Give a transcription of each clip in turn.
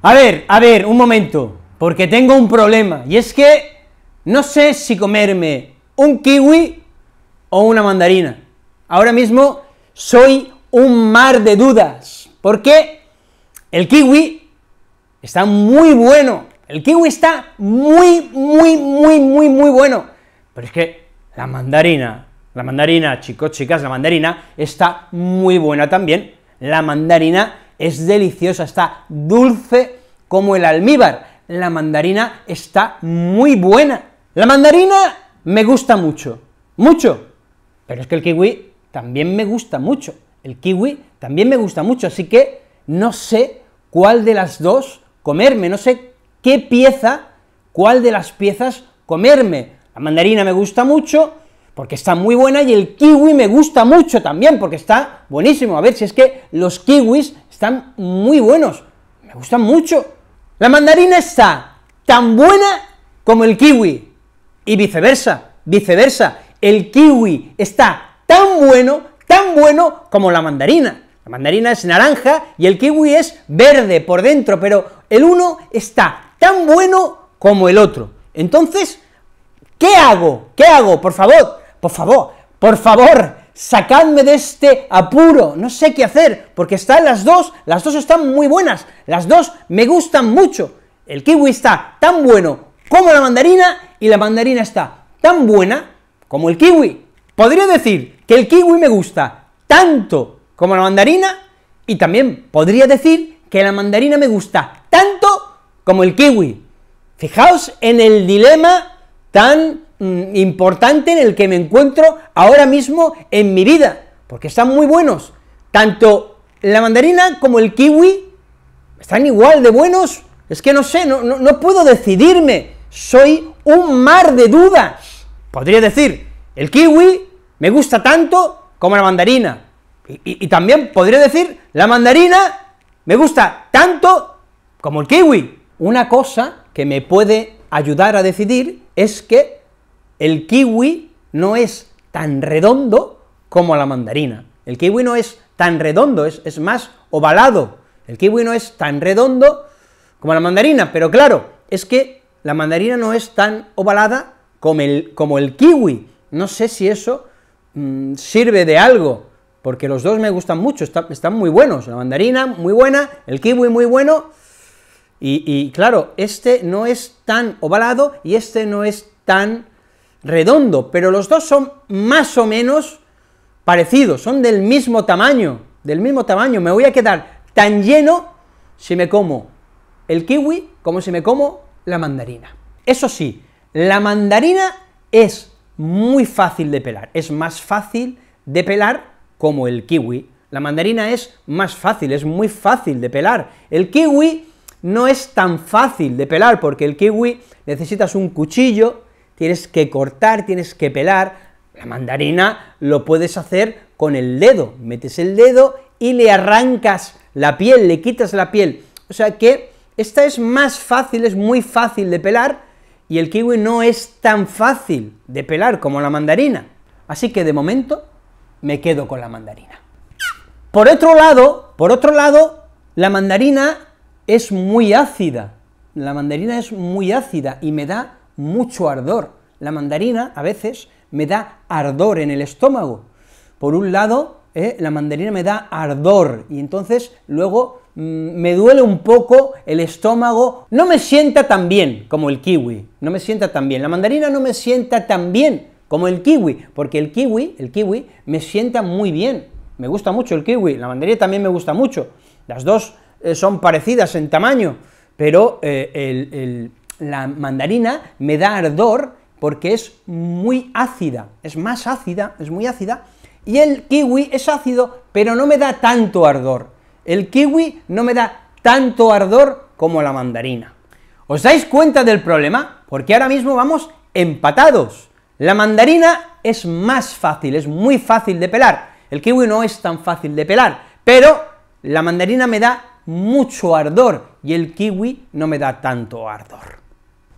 A ver, a ver, un momento, porque tengo un problema, y es que no sé si comerme un kiwi o una mandarina. Ahora mismo soy un mar de dudas, porque el kiwi está muy bueno, el kiwi está muy, muy, muy, muy, muy bueno, pero es que la mandarina, la mandarina, chicos, chicas, la mandarina está muy buena también, la mandarina es deliciosa, está dulce como el almíbar. La mandarina está muy buena. La mandarina me gusta mucho, mucho. Pero es que el kiwi también me gusta mucho. El kiwi también me gusta mucho, así que no sé cuál de las dos comerme, no sé qué pieza, cuál de las piezas comerme. La mandarina me gusta mucho porque está muy buena y el kiwi me gusta mucho también porque está buenísimo. A ver si es que los kiwis están muy buenos, me gustan mucho. La mandarina está tan buena como el kiwi, y viceversa, viceversa, el kiwi está tan bueno, tan bueno como la mandarina. La mandarina es naranja y el kiwi es verde por dentro, pero el uno está tan bueno como el otro. Entonces, ¿qué hago? ¿Qué hago? Por favor, por favor, por favor, sacadme de este apuro, no sé qué hacer, porque están las dos, las dos están muy buenas, las dos me gustan mucho. El kiwi está tan bueno como la mandarina y la mandarina está tan buena como el kiwi. Podría decir que el kiwi me gusta tanto como la mandarina y también podría decir que la mandarina me gusta tanto como el kiwi. Fijaos en el dilema tan Mm, importante en el que me encuentro ahora mismo en mi vida, porque están muy buenos. Tanto la mandarina como el kiwi están igual de buenos. Es que no sé, no, puedo decidirme. Soy un mar de dudas. Podría decir, el kiwi me gusta tanto como la mandarina. y también podría decir, la mandarina me gusta tanto como el kiwi. Una cosa que me puede ayudar a decidir es que el kiwi no es tan redondo como la mandarina. El kiwi no es tan redondo, es, más ovalado. El kiwi no es tan redondo como la mandarina, pero claro, es que la mandarina no es tan ovalada como el, como el kiwi. No sé si eso mm, sirve de algo, porque los dos me gustan mucho, están muy buenos. La mandarina, muy buena, el kiwi, muy bueno. Y, y, claro, este no es tan ovalado y este no es tan redondo, pero los dos son más o menos parecidos, son del mismo tamaño, del mismo tamaño. Me voy a quedar tan lleno si me como el kiwi como si me como la mandarina. Eso sí, la mandarina es muy fácil de pelar, es más fácil de pelar como el kiwi. La mandarina es más fácil, es muy fácil de pelar. El kiwi no es tan fácil de pelar porque el kiwi necesitas un cuchillo tienes que cortar, tienes que pelar. La mandarina lo puedes hacer con el dedo, metes el dedo y le arrancas la piel, le quitas la piel. O sea que esta es más fácil, es muy fácil de pelar y el kiwi no es tan fácil de pelar como la mandarina. Así que de momento me quedo con la mandarina. Por otro lado, por otro lado, la mandarina es muy ácida. La mandarina es muy ácida y me da mucho ardor. La mandarina a veces me da ardor en el estómago. Por un lado, eh, la mandarina me da ardor y entonces luego mm, me duele un poco el estómago. No me sienta tan bien como el kiwi, no me sienta tan bien. La mandarina no me sienta tan bien como el kiwi, porque el kiwi, el kiwi me sienta muy bien. Me gusta mucho el kiwi, la mandarina también me gusta mucho. Las dos eh, son parecidas en tamaño, pero eh, el, la mandarina me da ardor porque es muy ácida, es más ácida, es muy ácida, y el kiwi es ácido, pero no me da tanto ardor. El kiwi no me da tanto ardor como la mandarina. ¿Os dais cuenta del problema? Porque ahora mismo vamos empatados. La mandarina es más fácil, es muy fácil de pelar. El kiwi no es tan fácil de pelar, pero la mandarina me da mucho ardor y el kiwi no me da tanto ardor.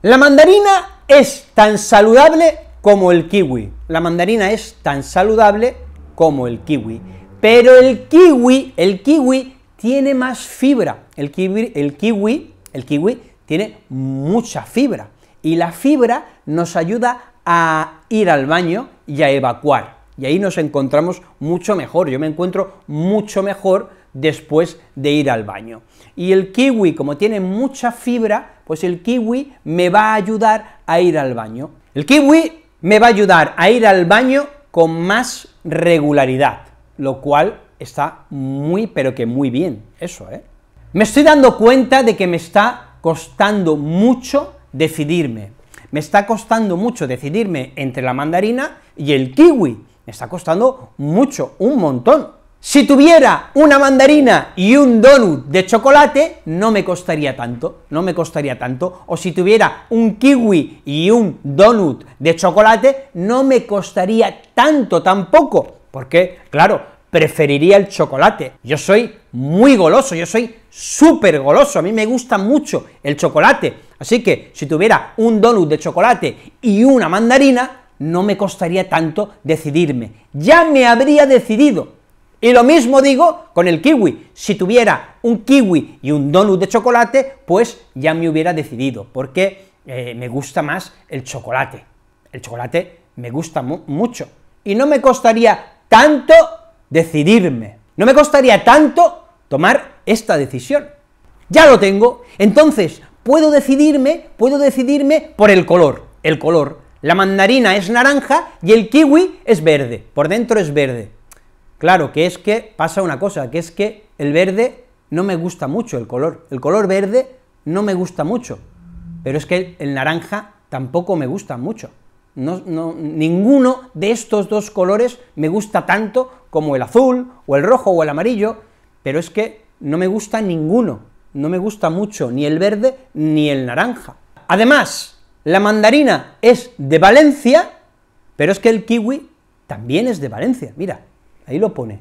La mandarina es tan saludable como el kiwi. La mandarina es tan saludable como el kiwi. Pero el kiwi, el kiwi tiene más fibra. El kiwi, el kiwi, el kiwi tiene mucha fibra. Y la fibra nos ayuda a ir al baño y a evacuar. Y ahí nos encontramos mucho mejor. Yo me encuentro mucho mejor después de ir al baño. Y el kiwi, como tiene mucha fibra, pues el kiwi me va a ayudar a ir al baño. El kiwi me va a ayudar a ir al baño con más regularidad, lo cual está muy, pero que muy bien, eso, ¿eh? Me estoy dando cuenta de que me está costando mucho decidirme. Me está costando mucho decidirme entre la mandarina y el kiwi. Me está costando mucho, un montón. Si tuviera una mandarina y un donut de chocolate, no me costaría tanto, no me costaría tanto. O si tuviera un kiwi y un donut de chocolate, no me costaría tanto tampoco, porque, claro, preferiría el chocolate. Yo soy muy goloso, yo soy súper goloso, a mí me gusta mucho el chocolate. Así que si tuviera un donut de chocolate y una mandarina, no me costaría tanto decidirme. Ya me habría decidido, y lo mismo digo con el kiwi. Si tuviera un kiwi y un donut de chocolate, pues ya me hubiera decidido, porque eh, me gusta más el chocolate. El chocolate me gusta mucho. Y no me costaría tanto decidirme. No me costaría tanto tomar esta decisión. Ya lo tengo. Entonces, puedo decidirme, puedo decidirme por el color. El color. La mandarina es naranja y el kiwi es verde. Por dentro es verde. Claro, que es que pasa una cosa, que es que el verde no me gusta mucho el color. El color verde no me gusta mucho, pero es que el naranja tampoco me gusta mucho. No, no, ninguno de estos dos colores me gusta tanto como el azul, o el rojo, o el amarillo, pero es que no me gusta ninguno. No me gusta mucho ni el verde ni el naranja. Además, la mandarina es de Valencia, pero es que el kiwi también es de Valencia. Mira, Ahí lo pone.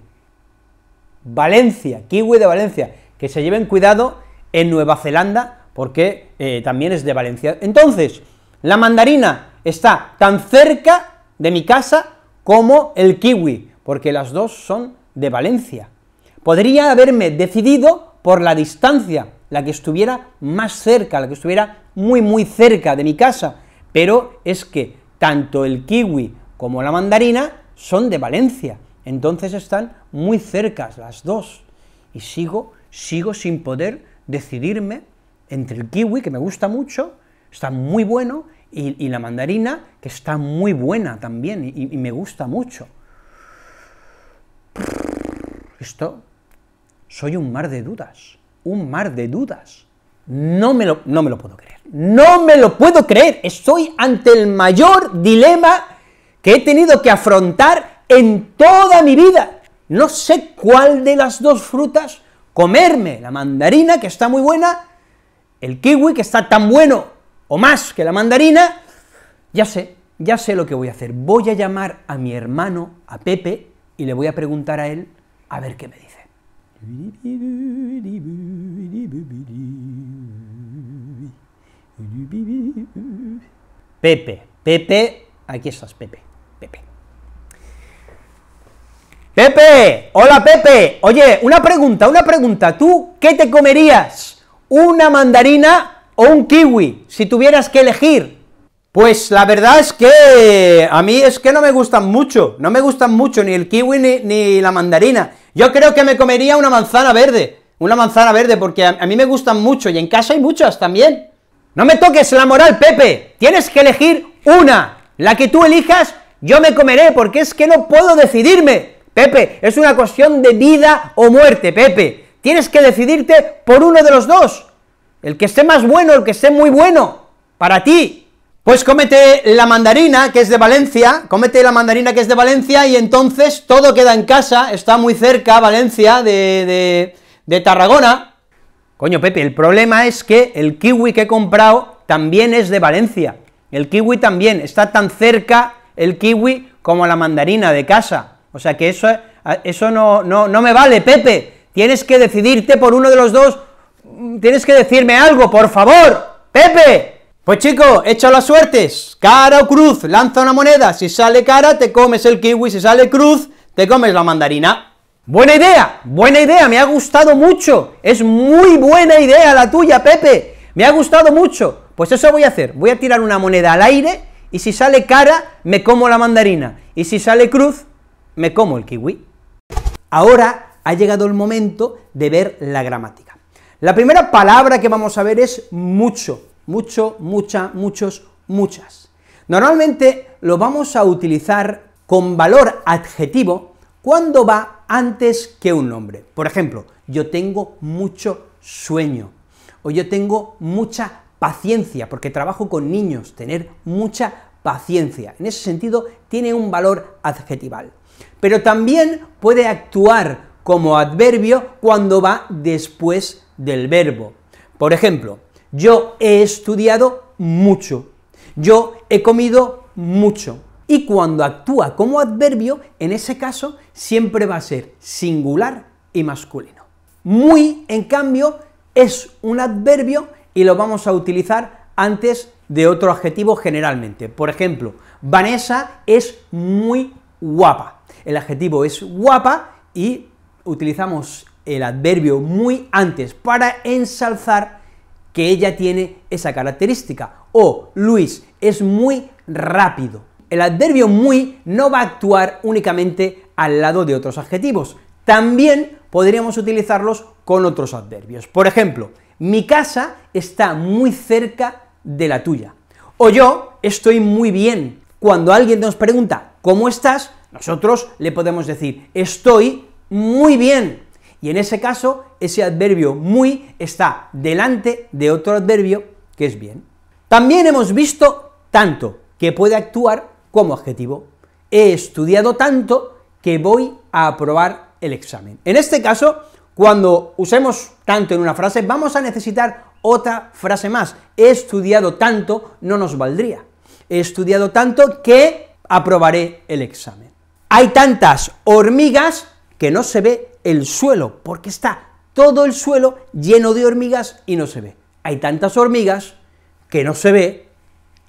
Valencia, kiwi de Valencia. Que se lleven cuidado en Nueva Zelanda porque eh, también es de Valencia. Entonces, la mandarina está tan cerca de mi casa como el kiwi, porque las dos son de Valencia. Podría haberme decidido por la distancia, la que estuviera más cerca, la que estuviera muy, muy cerca de mi casa, pero es que tanto el kiwi como la mandarina son de Valencia. Entonces están muy cercas las dos. Y sigo, sigo sin poder decidirme entre el kiwi, que me gusta mucho, está muy bueno, y, la mandarina, que está muy buena también, y, me gusta mucho. Esto, soy un mar de dudas, un mar de dudas. No me, no me lo puedo creer, no me lo puedo creer, estoy ante el mayor dilema que he tenido que afrontar en toda mi vida. No sé cuál de las dos frutas comerme, la mandarina, que está muy buena, el kiwi, que está tan bueno o más que la mandarina, ya sé, ya sé lo que voy a hacer. Voy a llamar a mi hermano, a Pepe, y le voy a preguntar a él a ver qué me dice. Pepe, Pepe, aquí estás, Pepe. Pepe, hola Pepe. Oye, una pregunta, una pregunta. ¿Tú qué te comerías? ¿Una mandarina o un kiwi? Si tuvieras que elegir. Pues la verdad es que a mí es que no me gustan mucho, no me gustan mucho ni el kiwi ni, la mandarina. Yo creo que me comería una manzana verde, una manzana verde, porque a, a mí me gustan mucho y en casa hay muchas también. No me toques la moral, Pepe, tienes que elegir una. La que tú elijas, yo me comeré, porque es que no puedo decidirme. Pepe, es una cuestión de vida o muerte, Pepe. Tienes que decidirte por uno de los dos. El que esté más bueno, el que esté muy bueno, para ti. Pues cómete la mandarina, que es de Valencia, cómete la mandarina que es de Valencia, y entonces todo queda en casa, está muy cerca Valencia de, de, de Tarragona. Coño, Pepe, el problema es que el kiwi que he comprado también es de Valencia. El kiwi también, está tan cerca el kiwi como la mandarina de casa. O sea que eso, eso no, me vale, Pepe. Tienes que decidirte por uno de los dos. Mm, tienes que decirme algo, por favor. Pepe. Pues chico, echa las suertes. Cara o cruz, lanza una moneda. Si sale cara, te comes el kiwi. Si sale cruz, te comes la mandarina. Buena idea, buena idea, me ha gustado mucho. Es muy buena idea la tuya, Pepe. Me ha gustado mucho. Pues eso voy a hacer. Voy a tirar una moneda al aire y si sale cara, me como la mandarina. Y si sale cruz, me como el kiwi. Ahora ha llegado el momento de ver la gramática. La primera palabra que vamos a ver es mucho, mucho, mucha, muchos, muchas. Normalmente lo vamos a utilizar con valor adjetivo cuando va antes que un nombre. Por ejemplo, yo tengo mucho sueño, o yo tengo mucha paciencia, porque trabajo con niños, tener mucha paciencia. En ese sentido, tiene un valor adjetival pero también puede actuar como adverbio cuando va después del verbo. Por ejemplo, yo he estudiado mucho, yo he comido mucho. Y cuando actúa como adverbio, en ese caso siempre va a ser singular y masculino. Muy, en cambio, es un adverbio y lo vamos a utilizar antes de otro adjetivo generalmente. Por ejemplo, Vanessa es muy guapa el adjetivo es guapa y utilizamos el adverbio muy antes para ensalzar que ella tiene esa característica. O Luis es muy rápido. El adverbio muy no va a actuar únicamente al lado de otros adjetivos. También podríamos utilizarlos con otros adverbios. Por ejemplo, mi casa está muy cerca de la tuya. O yo estoy muy bien. Cuando alguien nos pregunta, ¿cómo estás? Nosotros le podemos decir, estoy muy bien. Y en ese caso, ese adverbio muy está delante de otro adverbio que es bien. También hemos visto tanto, que puede actuar como adjetivo. He estudiado tanto que voy a aprobar el examen. En este caso, cuando usemos tanto en una frase, vamos a necesitar otra frase más. He estudiado tanto no nos valdría. He estudiado tanto que aprobaré el examen. Hay tantas hormigas que no se ve el suelo, porque está todo el suelo lleno de hormigas y no se ve. Hay tantas hormigas que no se ve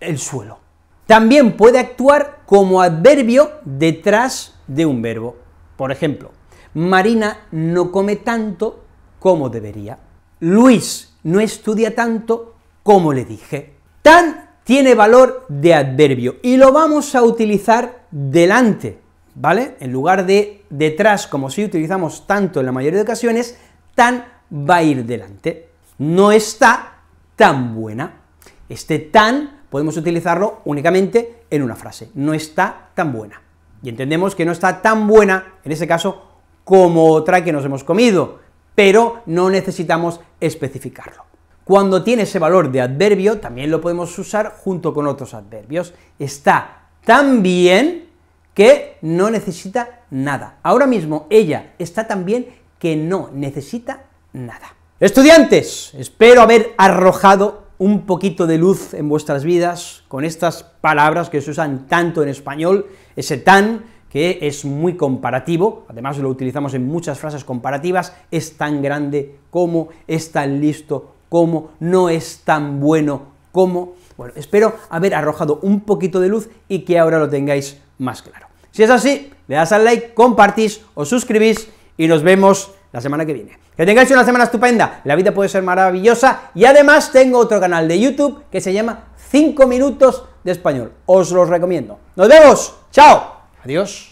el suelo. También puede actuar como adverbio detrás de un verbo. Por ejemplo, Marina no come tanto como debería. Luis no estudia tanto como le dije. Tan tiene valor de adverbio y lo vamos a utilizar delante ¿vale? En lugar de detrás, como si utilizamos tanto en la mayoría de ocasiones, tan va a ir delante. No está tan buena. Este tan podemos utilizarlo únicamente en una frase. No está tan buena. Y entendemos que no está tan buena, en ese caso, como otra que nos hemos comido, pero no necesitamos especificarlo. Cuando tiene ese valor de adverbio, también lo podemos usar junto con otros adverbios. Está tan bien que no necesita nada. Ahora mismo ella está tan bien que no necesita nada. Estudiantes, espero haber arrojado un poquito de luz en vuestras vidas con estas palabras que se usan tanto en español, ese tan que es muy comparativo, además lo utilizamos en muchas frases comparativas, es tan grande como, es tan listo como, no es tan bueno como. Bueno, espero haber arrojado un poquito de luz y que ahora lo tengáis más claro. Si es así, le das al like, compartís, o suscribís y nos vemos la semana que viene. Que tengáis una semana estupenda, la vida puede ser maravillosa y además tengo otro canal de YouTube que se llama 5 minutos de español. Os los recomiendo. Nos vemos, chao, adiós.